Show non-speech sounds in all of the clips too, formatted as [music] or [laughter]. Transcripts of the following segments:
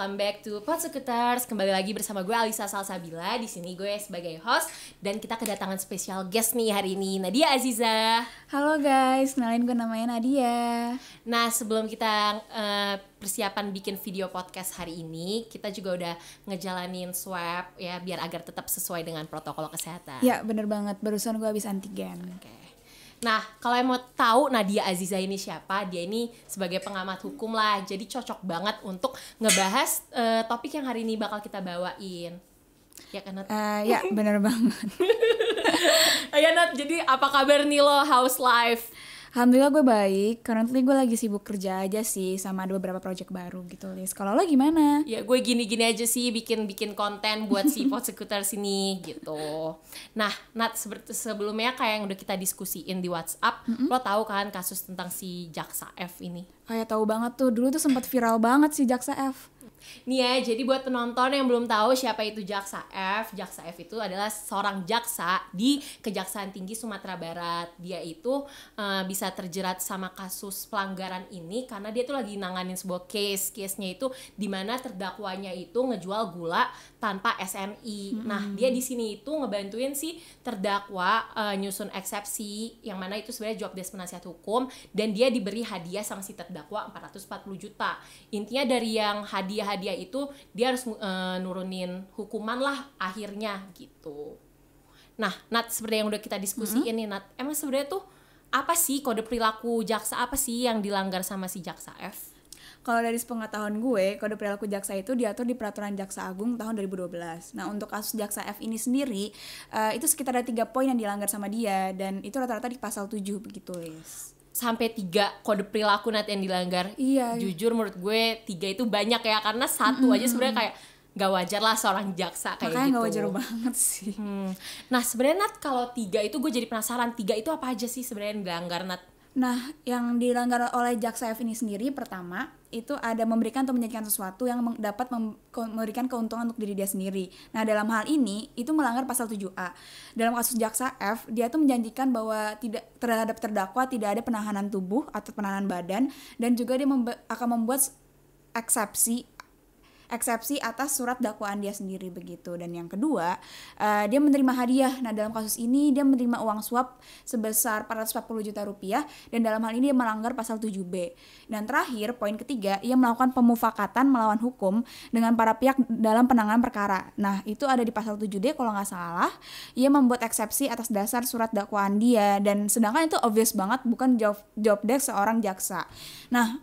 welcome back to Pot Sekuters. Kembali lagi bersama gue Alisa Salsabila. Di sini gue sebagai host dan kita kedatangan spesial guest nih hari ini Nadia Aziza. Halo guys, kenalin gue namanya Nadia. Nah sebelum kita uh, persiapan bikin video podcast hari ini, kita juga udah ngejalanin swab ya biar agar tetap sesuai dengan protokol kesehatan. Ya bener banget. Barusan gue habis antigen. Oke. Nah, kalau yang mau tahu Nadia Aziza ini siapa, dia ini sebagai pengamat hukum lah. Jadi cocok banget untuk ngebahas uh, topik yang hari ini bakal kita bawain. Ya kan, Nat? Uh, ya, bener banget. [laughs] ya, Nat, jadi apa kabar nih lo house life? Alhamdulillah gue baik. Currently gue lagi sibuk kerja aja sih sama ada beberapa project baru gitu, Liz. Kalau lo gimana? Ya gue gini-gini aja sih bikin-bikin konten buat si sekitar sini gitu. Nah, Nat sebelumnya kayak yang udah kita diskusiin di WhatsApp, mm -hmm. lo tau kan kasus tentang si Jaksa F ini? Kayak tau tahu banget tuh. Dulu tuh sempat viral banget si Jaksa F Nih ya, jadi buat penonton yang belum tahu siapa itu Jaksa F, Jaksa F itu adalah seorang jaksa di Kejaksaan Tinggi Sumatera Barat. Dia itu uh, bisa terjerat sama kasus pelanggaran ini karena dia itu lagi nanganin sebuah case. Case-nya itu mana terdakwanya itu ngejual gula tanpa SNI. Mm-hmm. Nah, dia di sini itu ngebantuin si terdakwa uh, nyusun eksepsi yang mana itu sebenarnya job desk penasihat hukum dan dia diberi hadiah sama si terdakwa 440 juta. Intinya dari yang hadiah-hadiah itu dia harus uh, nurunin hukuman lah akhirnya gitu. Nah, Nat seperti yang udah kita diskusiin mm-hmm. nih Nat, emang sebenarnya tuh apa sih kode perilaku jaksa apa sih yang dilanggar sama si jaksa F? Kalau dari sepengetahuan gue, kode perilaku jaksa itu diatur di peraturan Jaksa Agung tahun 2012. Nah, untuk kasus jaksa F ini sendiri uh, itu sekitar ada tiga poin yang dilanggar sama dia dan itu rata-rata di pasal 7 begitu, Liz. sampai tiga kode perilaku nanti yang dilanggar. Iya. Jujur menurut gue tiga itu banyak ya karena satu aja sebenarnya kayak gak wajar lah seorang jaksa kayak Makanya gitu. gak wajar banget sih. Hmm. Nah sebenarnya Nat kalau tiga itu gue jadi penasaran tiga itu apa aja sih sebenarnya yang dilanggar Nat? Nah, yang dilanggar oleh jaksa F ini sendiri pertama itu ada memberikan atau menjanjikan sesuatu yang dapat mem, memberikan keuntungan untuk diri dia sendiri. Nah, dalam hal ini itu melanggar pasal 7A. Dalam kasus jaksa F, dia tuh menjanjikan bahwa tidak terhadap terdakwa tidak ada penahanan tubuh atau penahanan badan dan juga dia akan membuat eksepsi eksepsi atas surat dakwaan dia sendiri begitu. Dan yang kedua, uh, dia menerima hadiah. Nah, dalam kasus ini dia menerima uang suap sebesar 440 juta rupiah dan dalam hal ini dia melanggar pasal 7B. Dan terakhir, poin ketiga, ia melakukan pemufakatan melawan hukum dengan para pihak dalam penanganan perkara. Nah, itu ada di pasal 7D kalau nggak salah. Ia membuat eksepsi atas dasar surat dakwaan dia dan sedangkan itu obvious banget bukan job job desk seorang jaksa. Nah,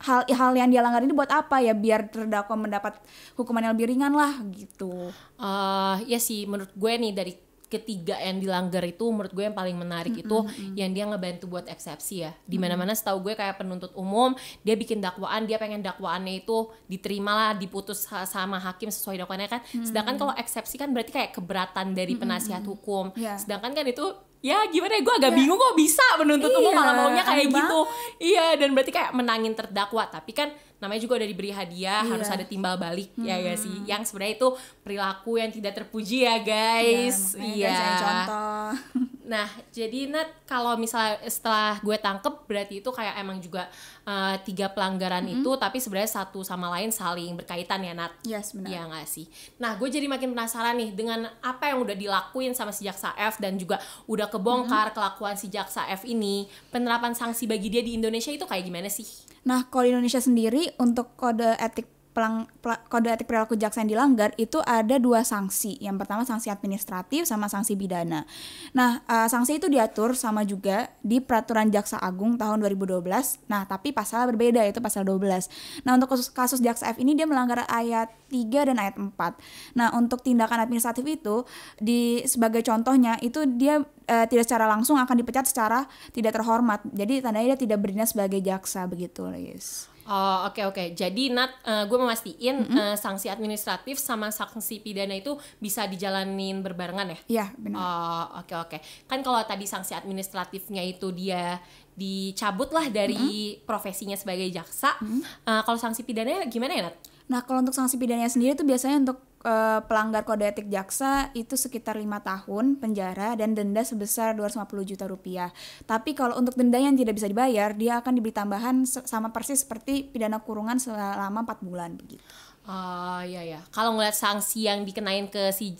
hal-hal yang dia langgar ini buat apa ya biar terdakwa mendapat hukuman yang lebih ringan lah gitu. Uh, ya sih menurut gue nih dari ketiga yang dilanggar itu menurut gue yang paling menarik mm -hmm. itu yang dia ngebantu buat eksepsi ya di mana mana setahu gue kayak penuntut umum dia bikin dakwaan dia pengen dakwaannya itu diterima lah diputus sama hakim sesuai dakwaannya kan mm -hmm. sedangkan kalau eksepsi kan berarti kayak keberatan dari penasihat hukum yeah. sedangkan kan itu ya gimana ya gue agak ya. bingung kok bisa menuntut iya, umum malah maunya kayak gitu banget. iya dan berarti kayak menangin terdakwa tapi kan namanya juga udah diberi hadiah iya. harus ada timbal balik hmm. ya gak sih yang sebenarnya itu perilaku yang tidak terpuji ya iya, guys iya, iya. contoh Nah, jadi Nat kalau misalnya setelah gue tangkep berarti itu kayak emang juga uh, tiga pelanggaran mm -hmm. itu tapi sebenarnya satu sama lain saling berkaitan ya Nat. Yes, benar. Iya gak sih? Nah, gue jadi makin penasaran nih dengan apa yang udah dilakuin sama si Jaksa F dan juga udah kebongkar mm -hmm. kelakuan si Jaksa F ini. Penerapan sanksi bagi dia di Indonesia itu kayak gimana sih? Nah, kalau di Indonesia sendiri untuk kode etik pelang, pel, kode etik perilaku jaksa yang dilanggar itu ada dua sanksi. Yang pertama sanksi administratif sama sanksi pidana. Nah, uh, sanksi itu diatur sama juga di Peraturan Jaksa Agung tahun 2012. Nah, tapi pasal berbeda yaitu pasal 12. Nah, untuk kasus, kasus jaksa F ini dia melanggar ayat 3 dan ayat 4. Nah, untuk tindakan administratif itu di sebagai contohnya itu dia eh, tidak secara langsung akan dipecat secara tidak terhormat. Jadi tandanya dia tidak berdinas sebagai jaksa begitu, guys. Oh oke okay, oke. Okay. Jadi Nat, uh, eh, gue memastikan mm -hmm. uh, eh, sanksi administratif sama sanksi pidana itu bisa dijalanin berbarengan ya? Iya benar. Oh oke okay, oke. Okay. Kan kalau tadi sanksi administratifnya itu dia dicabut lah dari mm -hmm. profesinya sebagai jaksa. Mm -hmm. uh, kalau sanksi pidananya gimana ya Nat? Nah kalau untuk sanksi pidananya sendiri itu biasanya untuk Eh, pelanggar kode etik jaksa itu sekitar lima tahun penjara dan denda sebesar 250 juta rupiah. Tapi kalau untuk denda yang tidak bisa dibayar, dia akan diberi tambahan sama persis seperti pidana kurungan selama empat bulan begitu. Ah uh, ya ya. Kalau ngeliat sanksi yang dikenain ke si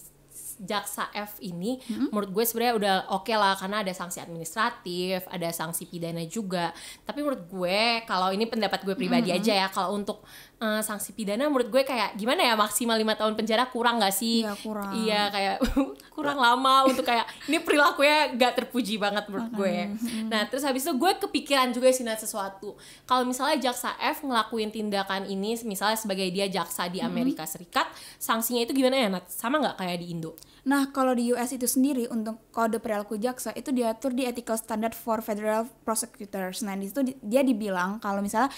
jaksa F ini hmm? menurut gue sebenarnya udah oke okay lah karena ada sanksi administratif, ada sanksi pidana juga. Tapi menurut gue kalau ini pendapat gue pribadi hmm. aja ya kalau untuk uh, sanksi pidana menurut gue kayak gimana ya maksimal lima tahun penjara kurang gak sih? Iya kurang. Iya kayak [laughs] kurang lama untuk kayak ini perilakunya gak terpuji banget menurut gue. Mm-hmm. Nah terus habis itu gue kepikiran juga sih sesuatu. Kalau misalnya jaksa F ngelakuin tindakan ini misalnya sebagai dia jaksa di mm-hmm. Amerika hmm. Serikat, sanksinya itu gimana ya? Nat? Sama nggak kayak di Indo? Nah, kalau di US itu sendiri untuk kode perilaku jaksa itu diatur di Ethical Standard for Federal Prosecutors. Nah, di situ dia dibilang kalau misalnya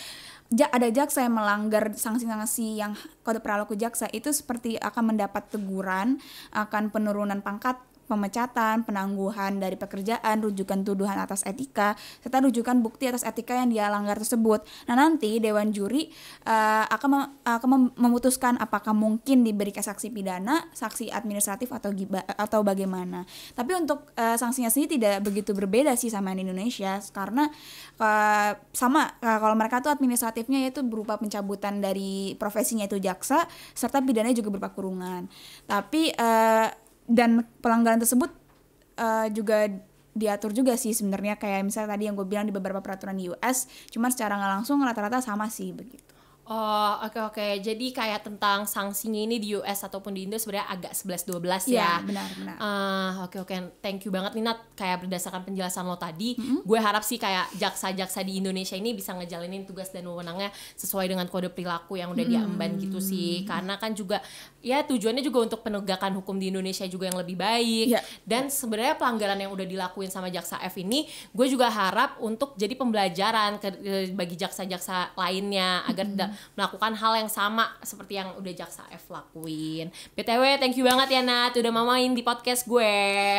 ada jaksa yang melanggar sanksi-sanksi yang kode perilaku jaksa itu seperti akan mendapat teguran, akan penurunan pangkat pemecatan, penangguhan dari pekerjaan, rujukan tuduhan atas etika, serta rujukan bukti atas etika yang dia langgar tersebut. Nah, nanti dewan juri uh, akan mem akan memutuskan apakah mungkin diberikan saksi pidana, saksi administratif atau atau bagaimana. Tapi untuk uh, sanksinya sendiri tidak begitu berbeda sih sama di Indonesia karena uh, sama uh, kalau mereka tuh administratifnya yaitu berupa pencabutan dari profesinya itu jaksa serta pidananya juga berupa kurungan. Tapi uh, dan pelanggaran tersebut uh, juga diatur juga sih sebenarnya kayak misalnya tadi yang gue bilang di beberapa peraturan di US, cuman secara nggak langsung rata-rata sama sih begitu. Oh, oke okay, oke. Okay. Jadi kayak tentang sanksinya ini di US ataupun di Indo sebenarnya agak 11 12 iya, ya. Iya, benar benar. Uh, oke okay, oke. Okay. Thank you banget Nina kayak berdasarkan penjelasan lo tadi, mm -hmm. gue harap sih kayak jaksa-jaksa di Indonesia ini bisa ngejalanin tugas dan wewenangnya sesuai dengan kode perilaku yang udah mm -hmm. diamban gitu hmm. sih. Karena kan juga ya tujuannya juga untuk penegakan hukum di Indonesia juga yang lebih baik. Yeah. Dan sebenarnya pelanggaran yang udah dilakuin sama jaksa F ini, gue juga harap untuk jadi pembelajaran ke, eh, bagi jaksa-jaksa lainnya agar mm -hmm melakukan hal yang sama seperti yang udah Jaksa F lakuin. BTW thank you banget ya Nat udah mau main di podcast gue.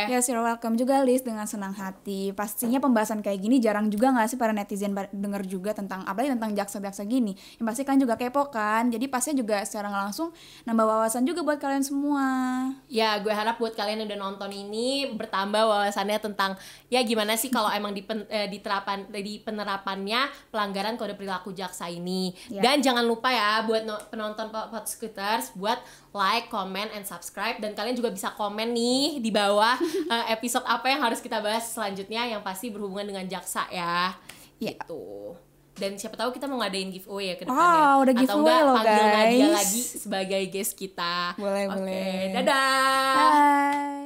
Yes, you're welcome juga Liz dengan senang hati. Pastinya pembahasan kayak gini jarang juga gak sih para netizen denger juga tentang apalagi tentang jaksa-jaksa gini. Yang pasti kan juga kepo kan. Jadi pasti juga secara langsung nambah wawasan juga buat kalian semua. Ya, gue harap buat kalian yang udah nonton ini bertambah wawasannya tentang ya gimana sih kalau [laughs] emang di pen, eh, di penerapannya pelanggaran kode perilaku jaksa ini. Yeah. Dan jangan lupa ya buat no, penonton Pot Scooters buat like, comment, and subscribe dan kalian juga bisa komen nih di bawah uh, [laughs] episode apa yang harus kita bahas selanjutnya yang pasti berhubungan dengan jaksa ya. Yeah. Gitu. Dan siapa tahu kita mau ngadain giveaway ya ke depannya. Oh, udah Atau enggak loh, panggil guys. Nadia lagi sebagai guest kita. Boleh, okay, boleh. Dadah. Bye.